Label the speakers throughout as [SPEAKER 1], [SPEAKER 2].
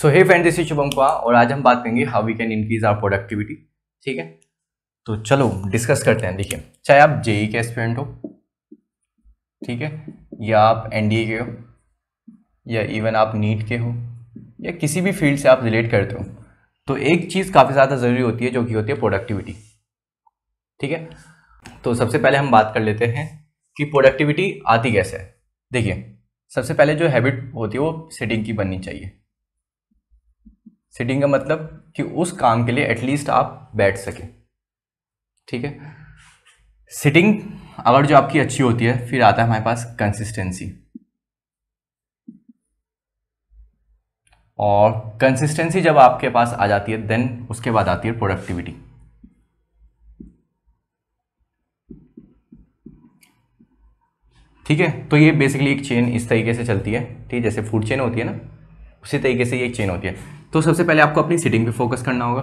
[SPEAKER 1] सो हे friend इसी शुभम कुआ और आज हम बात करेंगे how we can increase our productivity ठीक है तो चलो डिस्कस करते हैं देखिए चाहे आप जेई e के स्टूडेंट हो ठीक है या आप एन के हो या इवन आप नीट के हो या किसी भी फील्ड से आप रिलेट करते हो तो एक चीज़ काफ़ी ज़्यादा ज़रूरी होती है जो कि होती है प्रोडक्टिविटी ठीक है तो सबसे पहले हम बात कर लेते हैं कि प्रोडक्टिविटी आती कैसे है देखिए सबसे पहले जो हैबिट होती है वो सेटिंग की बननी चाहिए सिटिंग का मतलब कि उस काम के लिए एटलीस्ट आप बैठ सकें ठीक है सिटिंग अगर जो आपकी अच्छी होती है फिर आता है हमारे पास कंसिस्टेंसी और कंसिस्टेंसी जब आपके पास आ जाती है देन उसके बाद आती है प्रोडक्टिविटी ठीक है तो ये बेसिकली एक चेन इस तरीके से चलती है ठीक है जैसे फूड चेन होती है ना उसी तरीके से ये एक चेन होती है तो सबसे पहले आपको अपनी सिटिंग पे फोकस करना होगा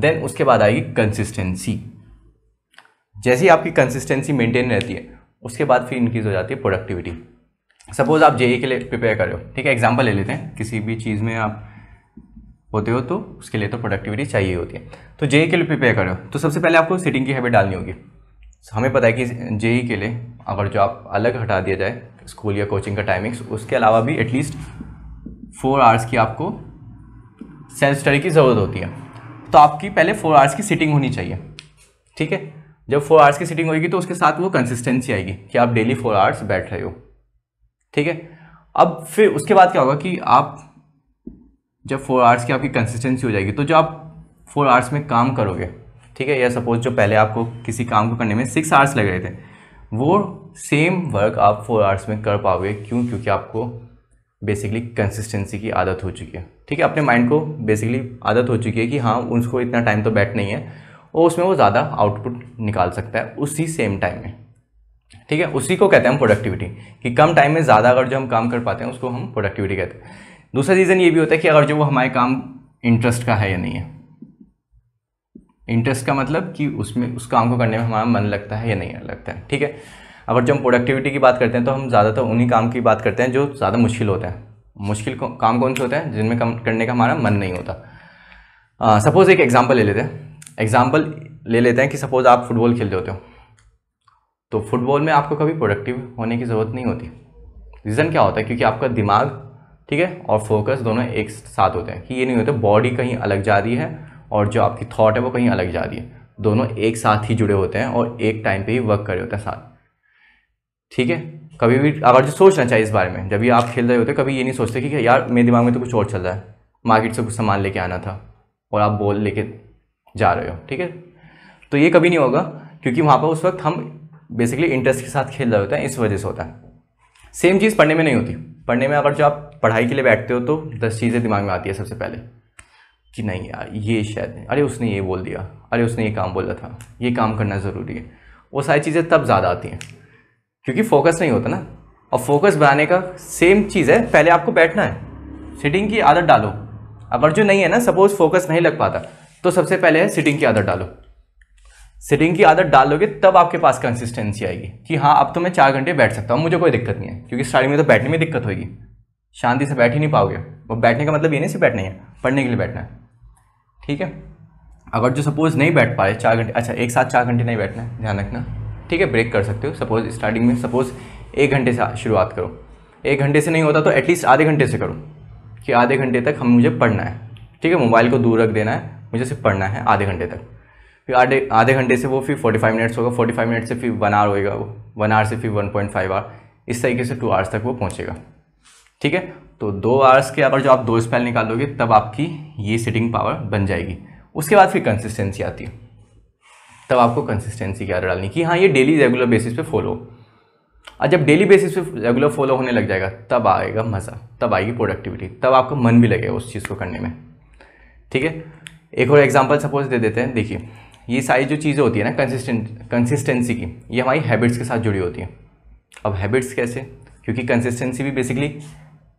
[SPEAKER 1] देन उसके बाद आएगी कंसिस्टेंसी जैसी आपकी कंसिस्टेंसी मेंटेन रहती है उसके बाद फिर इंक्रीज़ हो जाती है प्रोडक्टिविटी सपोज़ आप जेई के लिए प्रिपेयर कर रहे हो ठीक है एग्जाम्पल ले लेते हैं किसी भी चीज़ में आप होते हो तो उसके लिए तो प्रोडक्टिविटी चाहिए होती है तो जेई के लिए प्रिपेयर करो तो सबसे पहले आपको सिटिंग की हैबिट डालनी होगी हमें पता है कि जेई के लिए अगर जो आप अलग हटा दिया जाए स्कूल या कोचिंग का टाइमिंग्स उसके अलावा भी एटलीस्ट फोर आवर्स की आपको सेल्फ स्टडी की ज़रूरत होती है तो आपकी पहले फोर आवर्स की सिटिंग होनी चाहिए ठीक है जब फोर आवर्स की सिटिंग होगी तो उसके साथ वो कंसिस्टेंसी आएगी कि आप डेली फोर आवर्स बैठ रहे हो ठीक है अब फिर उसके बाद क्या होगा कि आप जब फोर आवर्स की आपकी कंसिस्टेंसी हो जाएगी तो जो आप फोर आवर्स में काम करोगे ठीक है या सपोज जो पहले आपको किसी काम को करने में सिक्स आवर्स लग रहे थे वो सेम वर्क आप फोर आवर्स में कर पाओगे क्यों क्योंकि आपको बेसिकली कंसिस्टेंसी की आदत हो चुकी है ठीक है अपने माइंड को बेसिकली आदत हो चुकी है कि हाँ उसको इतना टाइम तो बैठ नहीं है और उसमें वो ज़्यादा आउटपुट निकाल सकता है उसी सेम टाइम में ठीक है उसी को कहते हैं हम प्रोडक्टिविटी कि कम टाइम में ज़्यादा अगर जो हम काम कर पाते हैं उसको हम प्रोडक्टिविटी कहते हैं दूसरा रीज़न ये भी होता है कि अगर जो वो हमारे काम इंटरेस्ट का है या नहीं है इंटरेस्ट का मतलब कि उसमें उस काम को करने में हमारा मन लगता है या नहीं लगता है ठीक है अगर जब हम प्रोडक्टिविटी की बात करते हैं तो हम ज़्यादातर उन्हीं काम की बात करते हैं जो ज़्यादा मुश्किल होते हैं मुश्किल काम कौन से होते हैं जिनमें कम करने का हमारा मन नहीं होता सपोज़ एक एग्ज़ाम्पल ले लेते हैं एग्ज़ाम्पल ले लेते हैं कि सपोज़ आप फुटबॉल खेलते होते हो तो फुटबॉल में आपको कभी प्रोडक्टिव होने की ज़रूरत नहीं होती रीज़न क्या होता है क्योंकि आपका दिमाग ठीक है और फोकस दोनों एक साथ होते हैं कि ये नहीं होता बॉडी कहीं अलग जा रही है और जो आपकी थॉट है वो कहीं अलग जा रही है दोनों एक साथ ही जुड़े होते हैं और एक टाइम पे ही वर्क कर रहे होते हैं साथ ठीक है कभी भी अगर जो सोचना चाहिए इस बारे में जब भी आप खेल रहे होते कभी ये नहीं सोचते कि यार मेरे दिमाग में तो कुछ और चल रहा है मार्केट से कुछ सामान लेके आना था और आप बॉल लेके जा रहे हो ठीक है तो ये कभी नहीं होगा क्योंकि वहाँ पर उस वक्त हम बेसिकली इंटरेस्ट के साथ खेल रहे होते हैं इस वजह से होता है सेम चीज़ पढ़ने में नहीं होती पढ़ने में अगर जो आप पढ़ाई के लिए बैठते हो तो दस चीज़ें दिमाग में आती है सबसे पहले कि नहीं यार ये शायद अरे उसने ये बोल दिया अरे उसने ये काम बोला था ये काम करना ज़रूरी है वो सारी चीज़ें तब ज़्यादा आती हैं क्योंकि फोकस नहीं होता ना और फोकस बनाने का सेम चीज़ है पहले आपको बैठना है सिटिंग की आदत डालो अगर जो नहीं है ना सपोज फोकस नहीं लग पाता तो सबसे पहले है सिटिंग की आदत डालो सिटिंग की आदत डालोगे तब आपके पास कंसिस्टेंसी आएगी कि हाँ अब तो मैं चार घंटे बैठ सकता हूँ मुझे कोई दिक्कत नहीं है क्योंकि स्टार्टिंग में तो बैठने में दिक्कत होगी शांति से बैठ ही नहीं पाओगे और बैठने का मतलब ये नहीं सिर्फ बैठना है पढ़ने के लिए बैठना है ठीक है अगर जो सपोज नहीं बैठ पाए चार घंटे अच्छा एक साथ चार घंटे नहीं बैठना है ध्यान रखना ठीक है ब्रेक कर सकते हो सपोज स्टार्टिंग में सपोज़ एक घंटे से शुरुआत करो एक घंटे से नहीं होता तो एटलीस्ट आधे घंटे से करो कि आधे घंटे तक हम मुझे पढ़ना है ठीक है मोबाइल को दूर रख देना है मुझे सिर्फ पढ़ना है आधे घंटे तक फिर आधे आधे घंटे से वो फिर 45 मिनट्स होगा 45 मिनट से फिर वन आवर होएगा वो वन आवर से फिर 1.5 पॉइंट आवर इस तरीके से टू आवर्स तक वो पहुँचेगा ठीक है तो दो आवर्स के अगर जो आप दो स्पेल निकालोगे तब आपकी ये सिटिंग पावर बन जाएगी उसके बाद फिर कंसिस्टेंसी आती है तब आपको कंसिस्टेंसी की आदत डालनी कि हाँ ये डेली रेगुलर बेसिस पे फॉलो और जब डेली बेसिस पे रेगुलर फॉलो होने लग जाएगा तब आएगा मज़ा तब आएगी प्रोडक्टिविटी तब आपका मन भी लगेगा उस चीज़ को करने में ठीक है एक और एग्जाम्पल सपोज दे देते हैं देखिए ये सारी जो चीज़ें होती है ना कंसिस्टेंट कंसिस्टेंसी की ये हमारी हैबिट्स के साथ जुड़ी होती है अब हैबिट्स कैसे क्योंकि कंसिस्टेंसी भी बेसिकली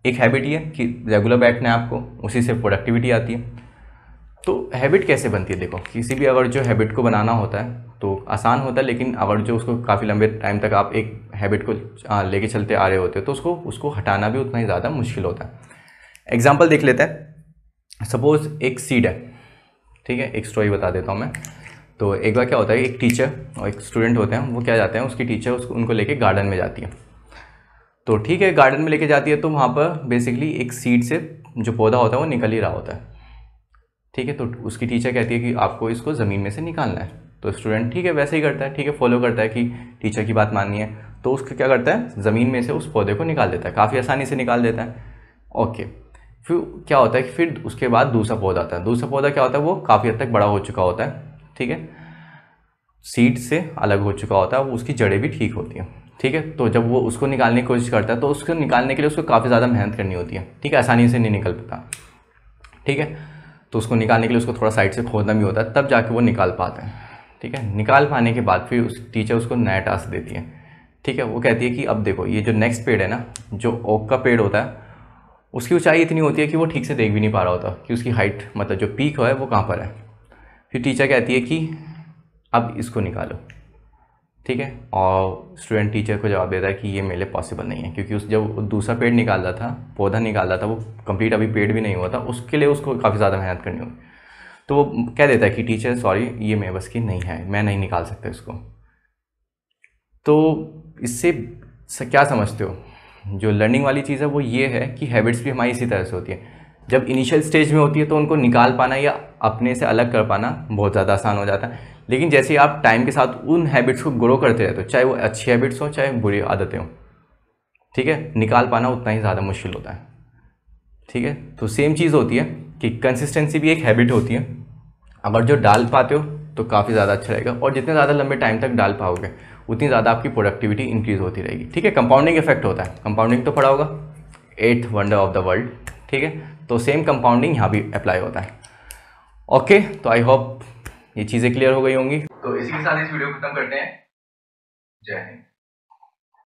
[SPEAKER 1] एक हैबिट ही है कि रेगुलर बैठना है आपको उसी से प्रोडक्टिविटी आती है तो हैबिट कैसे बनती है देखो किसी भी अगर जो हैबिट को बनाना होता है तो आसान होता है लेकिन अगर जो उसको काफ़ी लंबे टाइम तक आप एक हैबिट को लेके चलते आ रहे होते हो तो उसको उसको हटाना भी उतना ही ज़्यादा मुश्किल होता है एग्जाम्पल देख लेते हैं सपोज़ एक सीड है ठीक है एक स्टोरी बता देता हूँ मैं तो एक बार क्या होता है एक टीचर और एक स्टूडेंट होते हैं वो क्या जाते हैं उसकी टीचर उसको उनको लेके गार्डन में जाती है तो ठीक है गार्डन में लेके जाती है तो वहाँ पर बेसिकली एक सीड से जो पौधा होता है वो निकल ही रहा होता है ठीक है तो उसकी टीचर कहती है कि आपको इसको ज़मीन में से निकालना है तो स्टूडेंट ठीक है वैसे ही करता है ठीक है फॉलो करता है कि टीचर की बात माननी है तो उसको क्या करता है ज़मीन में से उस पौधे को निकाल देता है काफ़ी आसानी से निकाल देता है ओके फिर क्या होता है कि फिर उसके बाद दूसरा पौधा आता है दूसरा पौधा क्या होता है वो काफ़ी हद तक बड़ा हो चुका होता है ठीक है सीड से अलग हो चुका होता है उसकी जड़ें भी ठीक होती हैं ठीक है तो जब वो उसको निकालने की कोशिश करता है तो उसको निकालने के लिए उसको काफ़ी ज़्यादा मेहनत करनी होती है ठीक है आसानी से नहीं निकल पाता ठीक है तो उसको निकालने के लिए उसको थोड़ा साइड से खोदना भी होता है तब जाके वो निकाल पाते हैं ठीक है निकाल पाने के बाद फिर उस टीचर उसको नया टास्क देती है ठीक है वो कहती है कि अब देखो ये जो नेक्स्ट पेड़ है ना जो ओक का पेड़ होता है उसकी ऊंचाई इतनी होती है कि वो ठीक से देख भी नहीं पा रहा होता कि उसकी हाइट मतलब जो पीक है वो कहाँ पर है फिर टीचर कहती है कि अब इसको निकालो ठीक है और स्टूडेंट टीचर को जवाब देता है कि ये मेरे लिए पॉसिबल नहीं है क्योंकि उस जब दूसरा पेड़ निकाल रहा था पौधा निकाल रहा था वो कंप्लीट अभी पेड़ भी नहीं हुआ था उसके लिए उसको काफ़ी ज़्यादा मेहनत करनी होगी तो वो कह देता है कि टीचर सॉरी ये मेरे बस की नहीं है मैं नहीं निकाल सकता इसको तो इससे क्या समझते हो जो लर्निंग वाली चीज़ है वो ये है कि हैबिट्स भी हमारी इसी तरह से होती है जब इनिशियल स्टेज में होती है तो उनको निकाल पाना या अपने से अलग कर पाना बहुत ज़्यादा आसान हो जाता है लेकिन जैसे आप टाइम के साथ उन हैबिट्स को ग्रो करते रहते हो चाहे वो अच्छी हैबिट्स हों चाहे बुरी आदतें हों ठीक है निकाल पाना उतना ही ज़्यादा मुश्किल होता है ठीक है तो सेम चीज़ होती है कि कंसिस्टेंसी भी एक हैबिट होती है अगर जो डाल पाते हो तो काफ़ी ज़्यादा अच्छा रहेगा और जितने ज़्यादा लंबे टाइम तक डाल पाओगे उतनी ज़्यादा आपकी प्रोडक्टिविटी इंक्रीज़ होती रहेगी ठीक है कंपाउंडिंग इफेक्ट होता है कंपाउंडिंग तो पड़ा होगा eighth wonder of the world ठीक है तो सेम कंपाउंडिंग यहाँ भी अप्लाई होता है ओके तो आई होप ये चीज़ें क्लियर हो गई होंगी तो इसी के साथ इस वीडियो को खत्म करते हैं जय हिंद